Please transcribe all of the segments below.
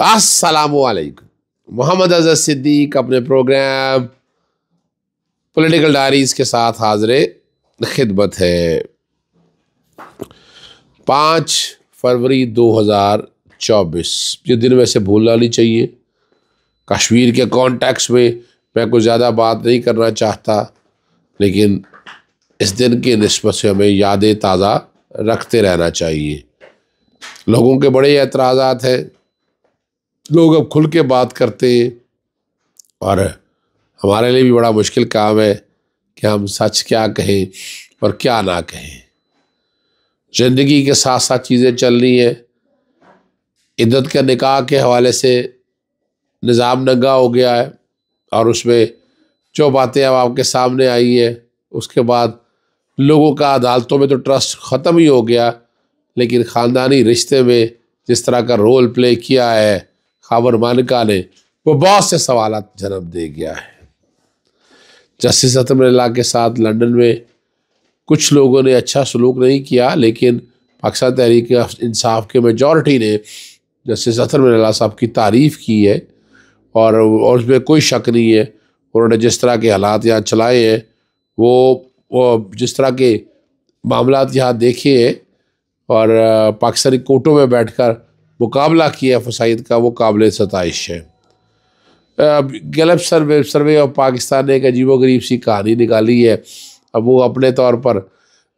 असलकम मोहम्मद अजहर सिद्दीक अपने programme political diaries के साथ हाजिर खिदमत है पाँच फरवरी दो हज़ार चौबीस ये दिन वैसे भूलना नहीं चाहिए कश्मीर के कॉन्टेक्स में मैं कुछ ज़्यादा बात नहीं करना चाहता लेकिन इस दिन के नस्बत से हमें यादें ताज़ा रखते रहना चाहिए लोगों के बड़े एतराज़ात हैं लोग अब खुल के बात करते हैं और हमारे लिए भी बड़ा मुश्किल काम है कि हम सच क्या कहें और क्या ना कहें ज़िंदगी के साथ साथ चीज़ें चल रही हैं इद्दत के निकाह के हवाले से निज़ाम नंगा हो गया है और उसमें जो बातें अब आपके सामने आई हैं उसके बाद लोगों का अदालतों में तो ट्रस्ट ख़त्म ही हो गया लेकिन ख़ानदानी रिश्ते में जिस तरह का रोल प्ले किया है खाबर मानिका ने वो बहुत से सवाल जन्म दे गया है जस्टिस अतमल्ला के साथ लंदन में कुछ लोगों ने अच्छा सलूक नहीं किया लेकिन पाकिस्तान तहरीक इंसाफ के मेजॉरिटी ने जस्टिस अतमल्ला साहब की तारीफ़ की है और और उसमें कोई शक नहीं है उन्होंने जिस तरह के हालात यहाँ चलाए हैं वो, वो जिस तरह के मामला यहाँ देखे हैं और पाकिस्तानी कोर्टों में बैठकर मुकाबला किया फसाइद का वो काबिल सतश है गलब सर्वे सर्वे ऑफ पाकिस्तान ने एक अजीब गरीब सी कहानी निकाली है अब वो अपने तौर पर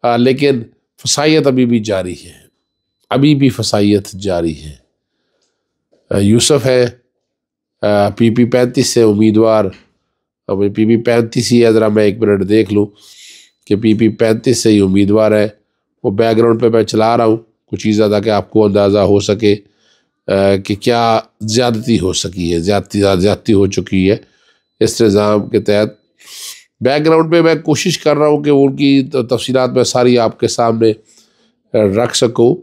आ, लेकिन फसाइत अभी भी जारी है अभी भी फसाइत जारी है यूसुफ है पी पी पैंतीस से उम्मीदवार अब पी पी पैंतीस ही है ज़रा मैं एक मिनट देख लूँ कि पी पी पैंतीस से ही उम्मीदवार है वो बैकग्राउंड पे मैं चला रहा हूँ कुछ चीज़ ज़्यादा कि आपको अंदाज़ा हो सके कि क्या ज़्यादती हो सकी है ज़्यादती ज़्यादती हो चुकी है इस निज़ाम के तहत बैकग्राउंड पे मैं कोशिश कर रहा हूँ कि उनकी तफसीत मैं सारी आपके सामने रख सकूँ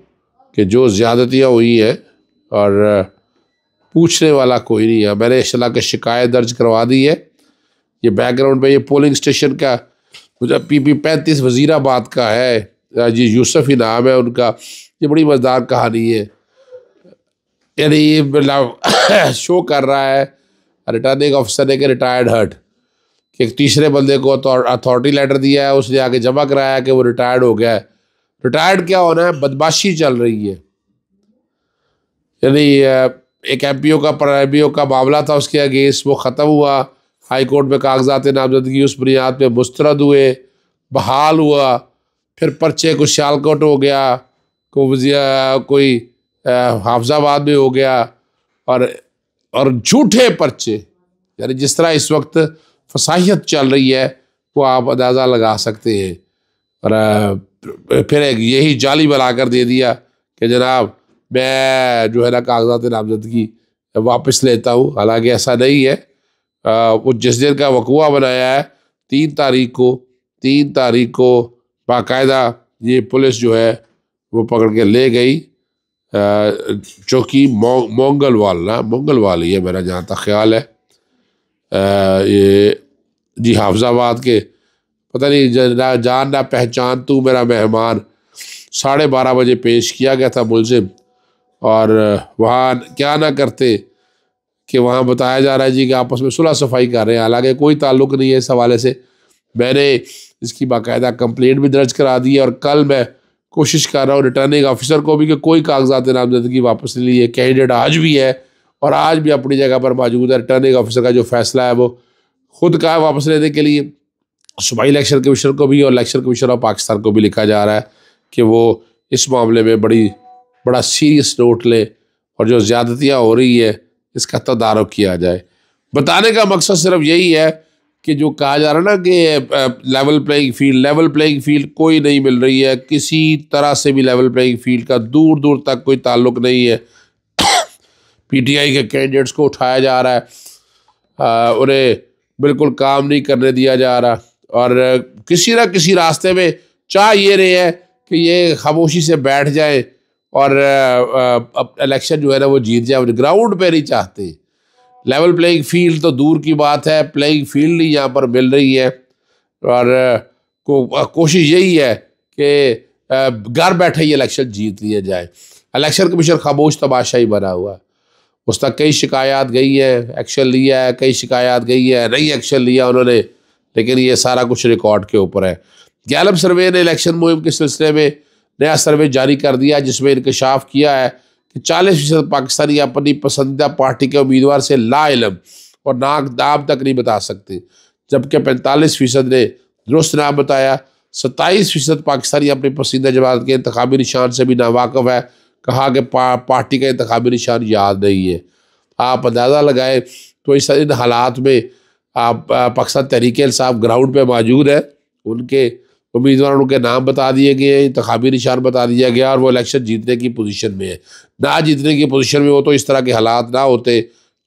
कि जो ज़्यादतियाँ हुई हैं और पूछने वाला कोई नहीं है मैंने इस के शिकायत दर्ज करवा दी है ये बैकग्राउंड में ये पोलिंग स्टेशन का मुझे पी पी पैंतीस वज़ीराबाद का है जी यूसफ़ ही नाम है उनका ये बड़ी मज़ेदार कहानी है यानी मतलब शो कर रहा है रिटर्निंग ऑफिसर ने रिटायर्ड हर्ट कि एक तीसरे बंदे को अथॉरिटी लेटर दिया है उसने आगे जमा कराया है कि वो रिटायर्ड हो गया है रिटायर्ड क्या होना है बदमाशी चल रही है यानी एक एम पी ओ का पर एम पी ओ का मामला था उसके अगेंस्ट वो ख़त्म हुआ हाई कोर्ट में कागजात नामजदगी उस बुनियाद पर मुस्तरद हुए बहाल हुआ फिर पर्चे को शालकोट हो गया को कोई हाफजाबाद में हो गया और और झूठे पर्चे यानी जिस तरह इस वक्त फसाहियत चल रही है वो आप अंदाज़ा लगा सकते हैं और फिर यही जाली बना कर दे दिया कि जनाब मैं जो है ना कागजात नामजदगी वापस लेता हूँ हालांकि ऐसा नहीं है वो जिस दिन का वकूआ बनाया है तीन तारीख को तीन तारीख को बाकायदा ये पुलिस जो है वो पकड़ के ले गई जो कि वाल ना वाला वाल वाली है मेरा जहाँ तक ख्याल है आ, ये जी हाफजाबाद के पता नहीं ना जान ना पहचान तू मेरा मेहमान साढ़े बारह बजे पेश किया गया था मुलजिम और वहाँ क्या ना करते कि वहाँ बताया जा रहा है जी कि आपस में सुलह सफाई कर रहे हैं हालांकि कोई ताल्लुक नहीं है इस हवाले से मैंने इसकी बाकायदा कंप्लेंट भी दर्ज करा दी है और कल मैं कोशिश कर रहा हूँ रिटर्निंग ऑफिसर को भी कि कोई कागजात नामजदगी वापस नहीं लिए कैंडिडेट आज भी है और आज भी अपनी जगह पर मौजूद है रिटर्निंग ऑफिसर का जो फैसला है वो खुद का है वापस लेने के लिए सूबाई इलेक्शन कमीशन को भी और इलेक्शन कमीशन ऑफ पाकिस्तान को भी लिखा जा रहा है कि वो इस मामले में बड़ी बड़ा सीरियस नोट लें और जो ज़्यादतियाँ हो रही है इसका तदारक किया जाए बताने का मकसद सिर्फ यही है कि जो कहा जा रहा है ना कि level playing field level playing field कोई नहीं मिल रही है किसी तरह से भी लेवल प्लेइंग फील्ड का दूर दूर तक कोई ताल्लुक नहीं है पीटीआई के कैंडिडेट्स को उठाया जा रहा है उन्हें बिल्कुल काम नहीं करने दिया जा रहा और किसी ना किसी रास्ते में चाह ये रहे हैं कि ये खामोशी से बैठ जाए और इलेक्शन जो है ना वो जीत जाए ग्राउंड पर नहीं चाहते लेवल प्लेइंग फील्ड तो दूर की बात है प्लेइंग फील्ड ही यहाँ पर मिल रही है और को कोशिश यही है कि घर बैठे ही इलेक्शन जीत लिया जाए इलेक्शन कमीशन खामोश ही बना हुआ है उस तक कई शिकायत गई है एक्शन लिया है कई शिकायत गई है नहीं एक्शन लिया उन्होंने लेकिन ये सारा कुछ रिकॉर्ड के ऊपर है गैलब सर्वे ने इलेक्शन मुहिम के सिलसिले में नया सर्वे जारी कर दिया जिसमें इंकशाफ किया है कि चालीस फीसद पाकिस्तानी अपनी पसंदीदा पार्टी के उम्मीदवार से इलम और नाक दाम तक नहीं बता सकते जबकि पैंतालीस फीसद ने दुरुस्त नाम बताया सत्ताईस फीसद पाकिस्तानी अपनी पसंदीदा जमात के इंतबी निशान से भी नावाकफ़ है कहा कि पा, पार्टी का इंतबी निशान याद नहीं है आप अंदाज़ा लगाए तो इस इन हालात में आप पाकिस्तान तहरीक साहब ग्राउंड पर मौजूद है उनके उम्मीदवारों के नाम बता दिए गए हैं इंतबी निशान बता दिया गया और वो इलेक्शन जीतने की पोजीशन में है ना जीतने की पोजीशन में हो तो इस तरह के हालात ना होते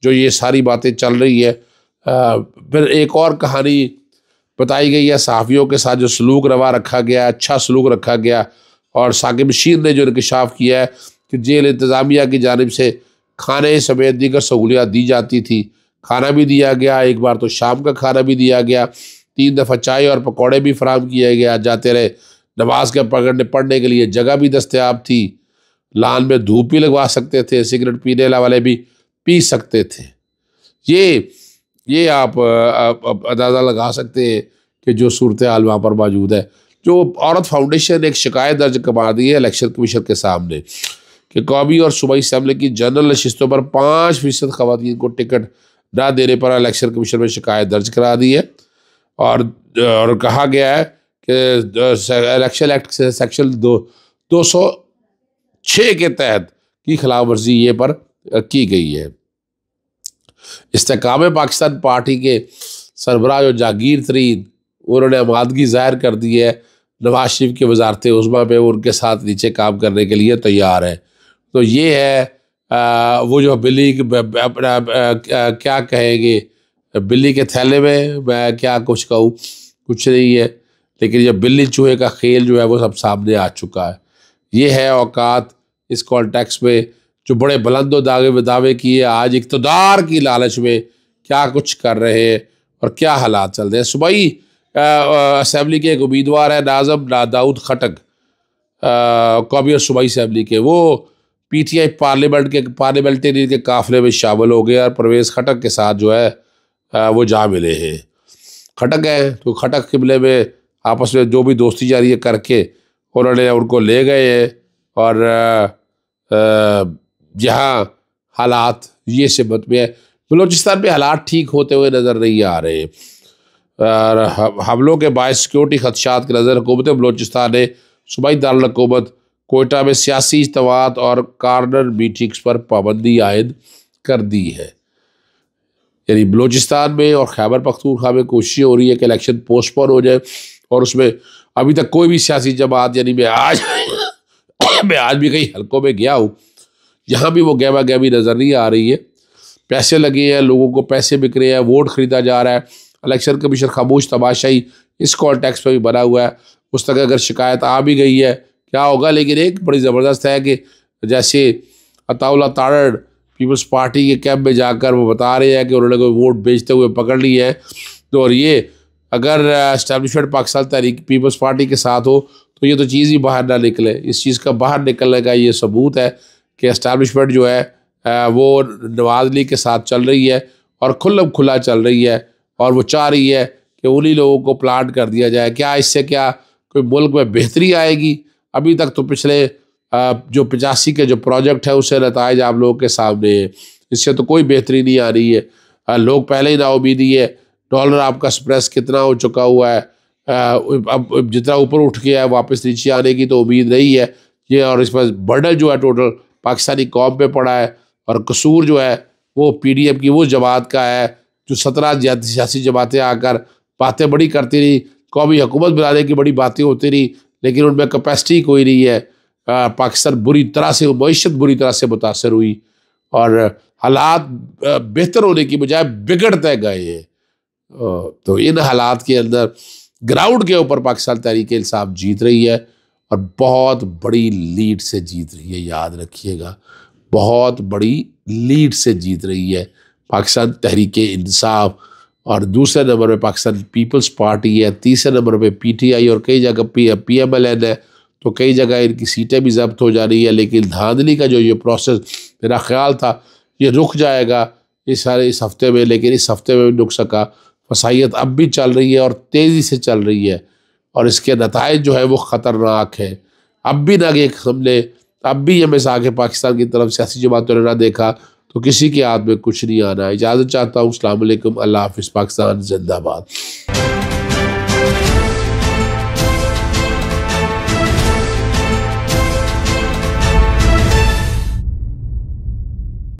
जो ये सारी बातें चल रही है आ, फिर एक और कहानी बताई गई है सहाफ़ियों के साथ जो सलूक रवा रखा गया अच्छा सलूक रखा गया और साकिब शीर ने जो इंकशाफ किया है कि जेल इंतज़ामिया की जानब से खाने समेत दीगर सहूलियात दी जाती थी खाना भी दिया गया एक बार तो शाम का खाना भी दिया गया तीन दफ़ा चाय और पकौड़े भी फराम किए गए जाते रहे नमाज के पकड़ने पढ़ने के लिए जगह भी दस्तियाब थी लान में धूप भी लगवा सकते थे सिगरेट पीने वाले भी पी सकते थे ये ये आप अंदाज़ा लगा सकते हैं कि जो सूरत हाल वहाँ पर मौजूद है जो औरत फाउंडेशन ने एक शिकायत दर्ज करवा दी है इलेक्शन कमीशन के सामने कि कौमी और सूबाई असम्बली की जनरल नशस्तों पर पाँच फ़ीसद खुवान को टिकट ना देने पर इलेक्शन कमीशन में शिकायत दर्ज करा दी है और और कहा गया है कि इलेक्शन एक्ट से सेक्शन दो दो सौ छः के तहत की खिलाफ वर्जी ये पर की गई है इस्तेकाम पाकिस्तान पार्टी के सरबरा जो जागीर तरीन उन्होंने आमादगी जाहिर कर दी है नवाज शरीफ के वजारत उस्मा पे उनके साथ नीचे काम करने के लिए तैयार है तो ये है आ, वो जो बिलिंग अपना क्या कहेंगे बिल्ली के थैले में मैं क्या कुछ कहूँ कुछ नहीं है लेकिन जब बिल्ली चूहे का खेल जो है वो सब सामने आ चुका है ये है औकात इस कॉन्टेक्स में जो बड़े बुलंद दागे में दावे किए आज इकतदार की लालच में क्या कुछ कर रहे हैं और क्या हालात चल रहे हैं ही असम्बली के एक उम्मीदवार है नाजम ना दाऊद खटक कौमी और सूबाई असम्बली के वो पीटीआई पार्लियामेंट के पार्लियामेंटेरियन के काफिले में शामिल हो गए और परवेज़ खटक के साथ जो है वो जा मिले हैं खटक गए तो खटक किबले में आपस में जो भी दोस्ती जा रही है करके उन्होंने उनको ले गए हैं और यहाँ हालात ये सिमत में है बलोचिस्तान में हालात ठीक होते हुए नज़र नहीं आ रहे और हमलों के बाय सिक्योरिटी खदशात के नज़र हुकूमत बलोचिस्तान ने सूबाई दारकूमत कोयटा में सियासी इतवात और कार्नर मीटिंग्स पर पाबंदी आयद कर दी है यानी बलूचिस्तान में और खैबर पखतूरखा में कोशिशें हो रही है कि इलेक्शन पोस्टपोन हो जाए और उसमें अभी तक कोई भी सियासी जमात यानी मैं आज मैं आज भी कई हल्कों में गया हूँ यहाँ भी वो गैमा गैमी नज़र नहीं आ रही है पैसे लगे हैं लोगों को पैसे बिक रहे हैं वोट खरीदा जा रहा है इलेक्शन कमीशन खामोश तबाशाही इस कॉन्टेक्स में भी बना हुआ है उस तक अगर शिकायत आ भी गई है क्या होगा लेकिन एक बड़ी ज़बरदस्त है कि जैसे अताउल्ला ताड़ पीपल्स पार्टी के कैंप में जाकर वो बता रहे हैं कि उन्होंने कोई वोट बेचते हुए पकड़ ली है तो और ये अगर establishment Pakistan Tehreek Peoples Party के साथ हो तो ये तो चीज़ ही बाहर ना निकले इस चीज़ का बाहर निकलने का ये सबूत है कि इस्टेब्लिशमेंट जो है वो नवाज अली के साथ चल रही है और खुल्लम खुला चल रही है और वो चाह रही है कि उन्हीं लोगों को प्लांट कर दिया जाए क्या इससे क्या कोई मुल्क में बेहतरी आएगी अभी तक तो पिछले जो पचासी के जो प्रोजेक्ट है उससे नतज आप लोगों के सामने है इससे तो कोई बेहतरी नहीं आ रही है लोग पहले ही ना ही है डॉलर आपका स्प्रेस कितना हो चुका हुआ है अब जितना ऊपर उठ गया है वापस नीचे आने की तो उम्मीद नहीं है ये और इस पर बर्डर जो है टोटल पाकिस्तानी कौम पे पड़ा है और कसूर जो है वो पी डी एफ की वो जमात का है जो सत्रह सियासी जमातें आकर बातें बड़ी करती रही कौमी हुकूमत बनाने की बड़ी बातें होती रही लेकिन उनमें कैपेसिटी कोई नहीं है पाकिस्तान बुरी तरह से मीशत बुरी तरह से मुतासर हुई और हालात बेहतर होने की बजाय बिगड़ते गए हैं तो इन हालात के अंदर ग्राउंड के ऊपर पाकिस्तान तहरीक इंसाफ जीत रही है और बहुत बड़ी लीड से जीत रही है याद रखिएगा बहुत बड़ी लीड से जीत रही है पाकिस्तान तहरीक इंसाफ और दूसरे नंबर पे पाकिस्तान पीपल्स पार्टी है तीसरे नंबर पे पीटीआई और कई जगह पी एम एल एन है तो कई जगह इनकी सीटें भी जब्त हो जा रही है लेकिन धांधली का जो ये प्रोसेस मेरा ख्याल था ये रुक जाएगा इस सारे इस हफ्ते में लेकिन इस हफ्ते में भी रुक सका फसाइत अब भी चल रही है और तेज़ी से चल रही है और इसके नतज जो है वो ख़तरनाक है अब भी ना एक हमने अब भी ये मिसाक पाकिस्तान की तरफ सियासी जमातों ने ना देखा तो किसी के हाथ में कुछ नहीं आना इजाज़त चाहता हूँ अल्लाम अल्लाह हाफ़ पाकिस्तान जिंदाबाद